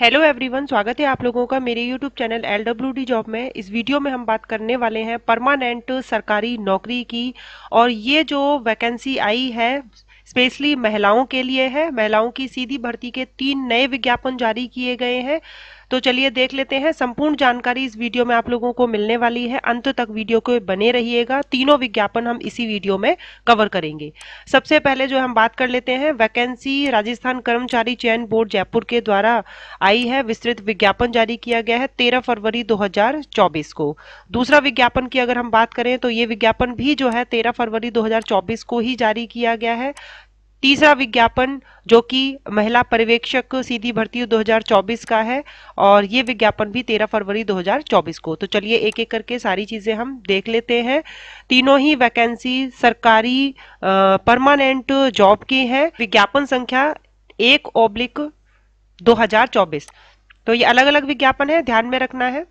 hello everyone स्वागत है आप लोगों का मेरे YouTube channel L W D job में इस वीडियो में हम बात करने वाले हैं परमानेंट सरकारी नौकरी की और ये जो वैकेंसी आई है स्पेशली महिलाओं के लिए है महिलाओं की सीधी भर्ती के तीन नए विज्ञापन जारी किए गए हैं तो चलिए देख लेते हैं संपूर्ण जानकारी इस वीडियो में आप लोगों को मिलने वाली है अंत तक वीडियो को बने रहिएगा तीनों विज्ञापन हम इसी वीडियो में कवर करेंगे सबसे पहले जो हम बात कर लेते हैं वैकेंसी राजस्थान कर्मचारी चयन बोर्ड जयपुर के द्वारा आई है विस्तृत विज्ञापन जारी किया गया है तेरह फरवरी दो को दूसरा विज्ञापन की अगर हम बात करें तो ये विज्ञापन भी जो है तेरह फरवरी दो को ही जारी किया गया है तीसरा विज्ञापन जो कि महिला पर्यवेक्षक सीधी भर्ती 2024 का है और ये विज्ञापन भी 13 फरवरी 2024 को तो चलिए एक एक करके सारी चीज़ें हम देख लेते हैं तीनों ही वैकेंसी सरकारी परमानेंट जॉब की है विज्ञापन संख्या एक ओब्लिक 2024 तो ये अलग अलग विज्ञापन है ध्यान में रखना है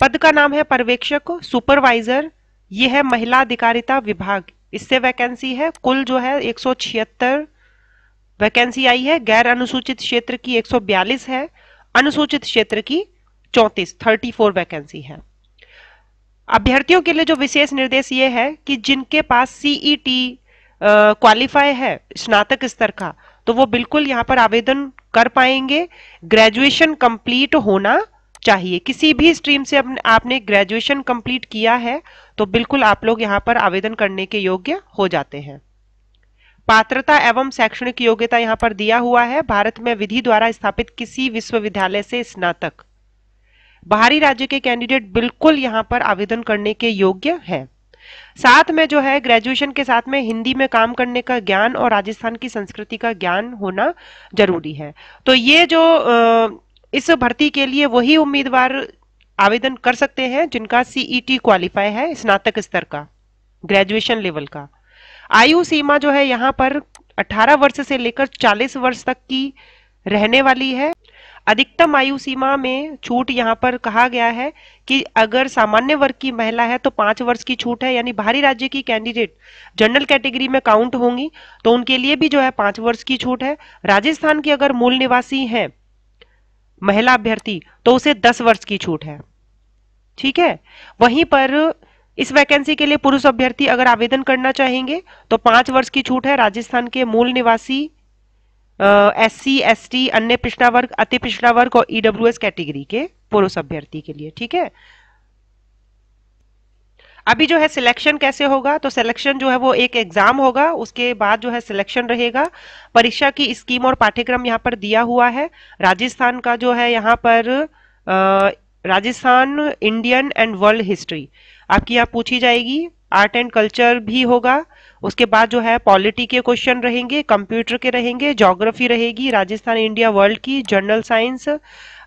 पद का नाम है पर्यवेक्षक सुपरवाइजर यह है महिला अधिकारिता विभाग इससे वैकेंसी है कुल जो है एक वैकेंसी आई है गैर अनुसूचित क्षेत्र की 142 है अनुसूचित क्षेत्र की 34 34 वैकेंसी है अभ्यर्थियों के लिए जो विशेष निर्देश ये है कि जिनके पास सीईटी क्वालिफाई e है स्नातक स्तर का तो वो बिल्कुल यहाँ पर आवेदन कर पाएंगे ग्रेजुएशन कंप्लीट होना चाहिए किसी भी स्ट्रीम से आपने ग्रेजुएशन कंप्लीट किया है तो बिल्कुल आप लोग यहाँ पर आवेदन करने के योग्य हो जाते हैं पात्रता एवं शैक्षणिक योग्यता यहाँ पर दिया हुआ है भारत में विधि द्वारा स्थापित किसी विश्वविद्यालय से स्नातक बाहरी राज्य के कैंडिडेट बिल्कुल यहाँ पर आवेदन करने के योग्य है साथ में जो है ग्रेजुएशन के साथ में हिंदी में काम करने का ज्ञान और राजस्थान की संस्कृति का ज्ञान होना जरूरी है तो ये जो इस भर्ती के लिए वही उम्मीदवार आवेदन कर सकते हैं जिनका सीईटी क्वालिफाई e है स्नातक स्तर का ग्रेजुएशन लेवल का आयु सीमा जो है यहाँ पर 18 वर्ष से लेकर 40 वर्ष तक की रहने वाली है अधिकतम आयु सीमा में छूट यहाँ पर कहा गया है कि अगर सामान्य वर्ग की महिला है तो पांच वर्ष की छूट है यानी बाहरी राज्य की कैंडिडेट जनरल कैटेगरी में काउंट होंगी तो उनके लिए भी जो है पांच वर्ष की छूट है राजस्थान की अगर मूल निवासी हैं महिला अभ्यर्थी तो उसे दस वर्ष की छूट है ठीक है वहीं पर इस वैकेंसी के लिए पुरुष अभ्यर्थी अगर आवेदन करना चाहेंगे तो पांच वर्ष की छूट है राजस्थान के मूल निवासी एस सी एस टी अन्य पिछड़ा वर्ग अति पिछड़ा वर्ग और ईडब्ल्यू e कैटेगरी के पुरुष अभ्यर्थी के लिए ठीक है अभी जो है सिलेक्शन कैसे होगा तो सिलेक्शन जो है वो एक एग्जाम होगा उसके बाद जो है सिलेक्शन रहेगा परीक्षा की स्कीम और पाठ्यक्रम यहाँ पर दिया हुआ है राजस्थान का जो है यहाँ पर Rajasthan Indian and world history आपकी यहाँ पूछी जाएगी आर्ट एंड कल्चर भी होगा उसके बाद जो है पॉलिटी के क्वेश्चन रहेंगे कंप्यूटर के रहेंगे ज्योग्राफी रहेगी राजस्थान इंडिया वर्ल्ड की general science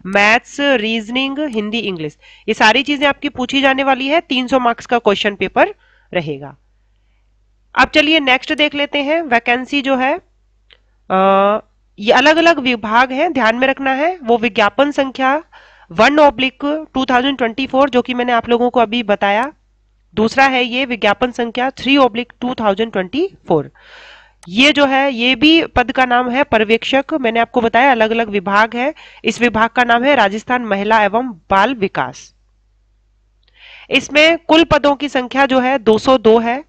maths reasoning Hindi English ये सारी चीजें आपकी पूछी जाने वाली है 300 मार्क्स का क्वेश्चन पेपर रहेगा अब चलिए नेक्स्ट देख लेते हैं वैकेंसी जो है आ, ये अलग अलग विभाग है ध्यान में रखना है वो विज्ञापन संख्या वन ओब्लिक टू जो कि मैंने आप लोगों को अभी बताया दूसरा है ये विज्ञापन संख्या three oblique two thousand twenty four ये जो है ये भी पद का नाम है पर्यवेक्षक मैंने आपको बताया अलग अलग विभाग है इस विभाग का नाम है राजस्थान महिला एवं बाल विकास इसमें कुल पदों की संख्या जो है 202 है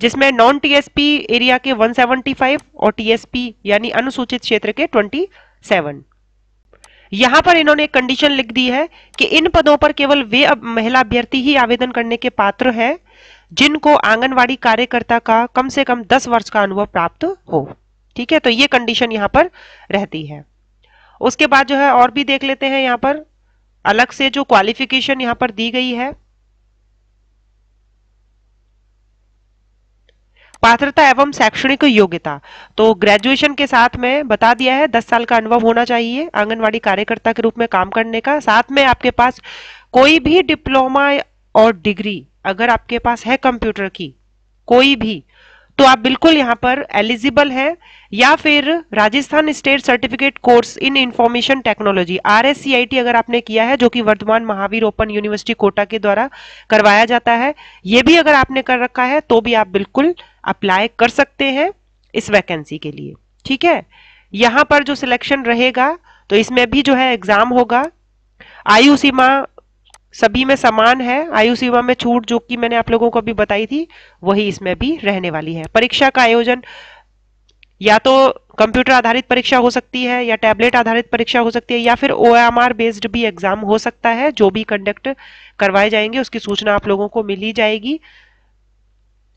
जिसमें नॉन टीएसपी एरिया के 175 और टीएसपी यानी अनुसूचित क्षेत्र के 27 यहां पर इन्होंने एक कंडीशन लिख दी है कि इन पदों पर केवल वे महिला अभ्यर्थी ही आवेदन करने के पात्र हैं जिनको आंगनवाड़ी कार्यकर्ता का कम से कम दस वर्ष का अनुभव प्राप्त हो ठीक है तो ये कंडीशन यहां पर रहती है उसके बाद जो है और भी देख लेते हैं यहां पर अलग से जो क्वालिफिकेशन यहां पर दी गई है पात्रता एवं शैक्षणिक योग्यता तो ग्रेजुएशन के साथ में बता दिया है दस साल का अनुभव होना चाहिए आंगनवाड़ी कार्यकर्ता के रूप में काम करने का साथ में आपके पास कोई भी डिप्लोमा और डिग्री अगर आपके पास है कंप्यूटर की कोई भी तो आप बिल्कुल यहाँ पर एलिजिबल है या फिर Rajasthan state certificate course in information technology or अगर आपने किया है जो कि वर्धमान महावीर ओपन यूनिवर्सिटी कोटा के द्वारा करवाया जाता है ये भी अगर आपने कर रखा है तो भी आप बिल्कुल अप्लाई कर सकते हैं इस वैकेंसी के लिए ठीक है यहां पर जो सिलेक्शन रहेगा तो इसमें भी जो है एग्जाम होगा आयु सीमा सभी में समान है आयु सीमा में छूट जो कि मैंने आप लोगों को अभी बताई थी वही इसमें भी रहने वाली है परीक्षा का आयोजन या तो कंप्यूटर आधारित परीक्षा हो सकती है या टैबलेट आधारित परीक्षा हो सकती है या फिर ओ बेस्ड भी एग्जाम हो सकता है जो भी कंडक्ट करवाए जाएंगे उसकी सूचना आप लोगों को मिली जाएगी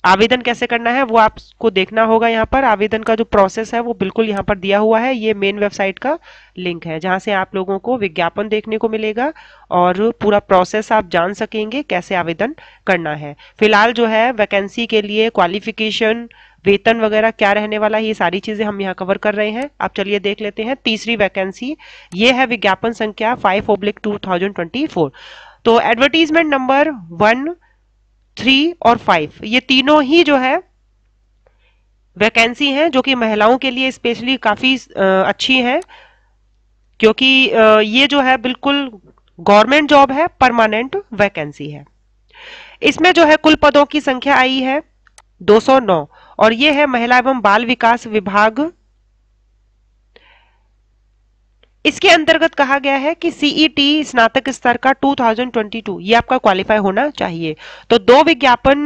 आवेदन कैसे करना है वो आपको देखना होगा यहाँ पर आवेदन का जो प्रोसेस है वो बिल्कुल यहाँ पर दिया हुआ है ये मेन वेबसाइट का लिंक है जहाँ से आप लोगों को विज्ञापन देखने को मिलेगा और पूरा प्रोसेस आप जान सकेंगे कैसे आवेदन करना है फिलहाल जो है वैकेंसी के लिए क्वालिफिकेशन वेतन वगैरह क्या रहने वाला है ये सारी चीजें हम यहाँ कवर कर रहे हैं आप चलिए देख लेते हैं तीसरी वैकेंसी ये है विज्ञापन संख्या five oblique two thousand twenty four तो एडवर्टीजमेंट नंबर वन थ्री और फाइव ये तीनों ही जो है वैकेंसी हैं जो कि महिलाओं के लिए स्पेशली काफ़ी अच्छी हैं क्योंकि ये जो है बिल्कुल गवर्नमेंट जॉब है परमानेंट वैकेंसी है इसमें जो है कुल पदों की संख्या आई है 209 और ये है महिला एवं बाल विकास विभाग इसके अंतर्गत कहा गया है कि सीईटी e स्नातक स्तर का 2022 ये आपका क्वालिफाई होना चाहिए तो दो विज्ञापन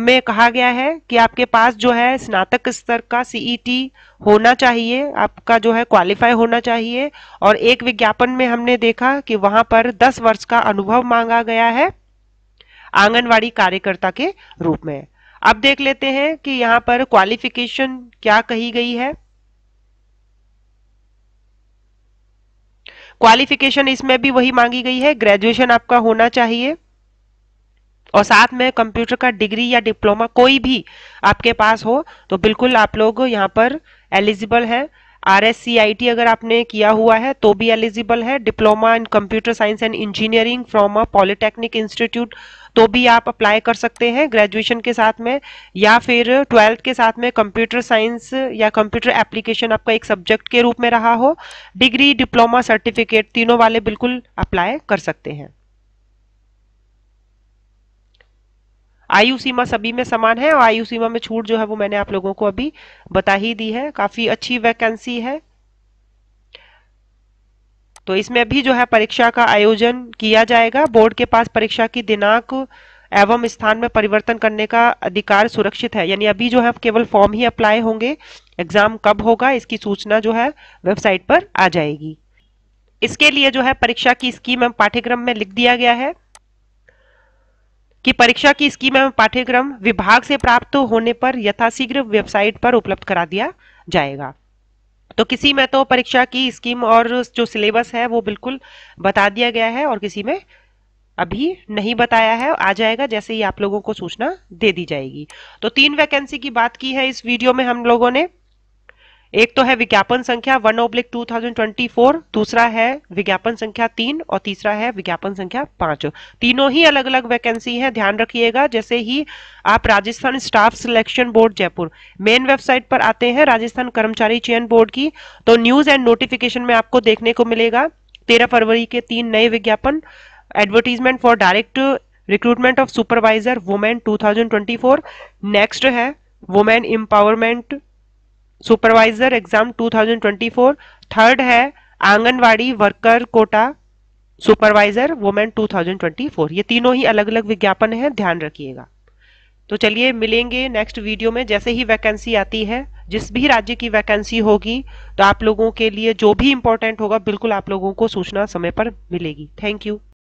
में कहा गया है कि आपके पास जो है स्नातक स्तर का सीईटी e होना चाहिए आपका जो है क्वालिफाई होना चाहिए और एक विज्ञापन में हमने देखा कि वहां पर 10 वर्ष का अनुभव मांगा गया है आंगनवाड़ी कार्यकर्ता के रूप में अब देख लेते हैं कि यहाँ पर क्वालिफिकेशन क्या कही गई है क्वालिफिकेशन इसमें भी वही मांगी गई है ग्रेजुएशन आपका होना चाहिए और साथ में कंप्यूटर का डिग्री या डिप्लोमा कोई भी आपके पास हो तो बिल्कुल आप लोग यहाँ पर एलिजिबल हैं R S C I T अगर आपने किया हुआ है तो भी एलिजिबल है diploma in computer science and engineering from a polytechnic institute तो भी आप अप्लाई कर सकते हैं ग्रेजुएशन के साथ में या फिर ट्वेल्थ के साथ में कंप्यूटर साइंस या कंप्यूटर एप्लीकेशन आपका एक सब्जेक्ट के रूप में रहा हो डिग्री डिप्लोमा सर्टिफिकेट तीनों वाले बिल्कुल अप्लाई कर सकते हैं आयु सीमा सभी में समान है और आयु सीमा में छूट जो है वो मैंने आप लोगों को अभी बता ही दी है काफ़ी अच्छी वैकेंसी है तो इसमें भी जो है परीक्षा का आयोजन किया जाएगा बोर्ड के पास परीक्षा की दिनांक एवं स्थान में परिवर्तन करने का अधिकार सुरक्षित है यानी अभी जो है केवल फॉर्म ही अप्लाई होंगे एग्जाम कब होगा इसकी सूचना जो है वेबसाइट पर आ जाएगी इसके लिए जो है परीक्षा की स्कीम एवं पाठ्यक्रम में लिख दिया गया है कि परीक्षा की स्कीम एवं पाठ्यक्रम विभाग से प्राप्त होने पर यथाशीघ्र वेबसाइट पर उपलब्ध करा दिया जाएगा तो किसी में तो परीक्षा की स्कीम और जो सिलेबस है वो बिल्कुल बता दिया गया है और किसी में अभी नहीं बताया है आ जाएगा जैसे ही आप लोगों को सूचना दे दी जाएगी तो तीन वैकेंसी की बात की है इस वीडियो में हम लोगों ने एक तो है विज्ञापन संख्या वन ओब्लिक टू दूसरा है विज्ञापन संख्या तीन और तीसरा है विज्ञापन संख्या पांच तीनों ही अलग अलग वैकेंसी है ध्यान रखिएगा जैसे ही आप Rajasthan staff selection board Jaipur main website पर आते हैं राजस्थान कर्मचारी चयन बोर्ड की तो न्यूज एंड नोटिफिकेशन में आपको देखने को मिलेगा तेरह फरवरी के तीन नए विज्ञापन advertisement for direct recruitment of supervisor women two next है women empowerment supervisor exam 2024 third है anganwadi worker Kota supervisor women 2024 ये तीनों ही अलग अलग विज्ञापन हैं ध्यान रखिएगा तो चलिए मिलेंगे नेक्स्ट वीडियो में जैसे ही वैकेंसी आती है जिस भी राज्य की वैकेंसी होगी तो आप लोगों के लिए जो भी इम्पोर्टेंट होगा बिल्कुल आप लोगों को सूचना समय पर मिलेगी थैंक यू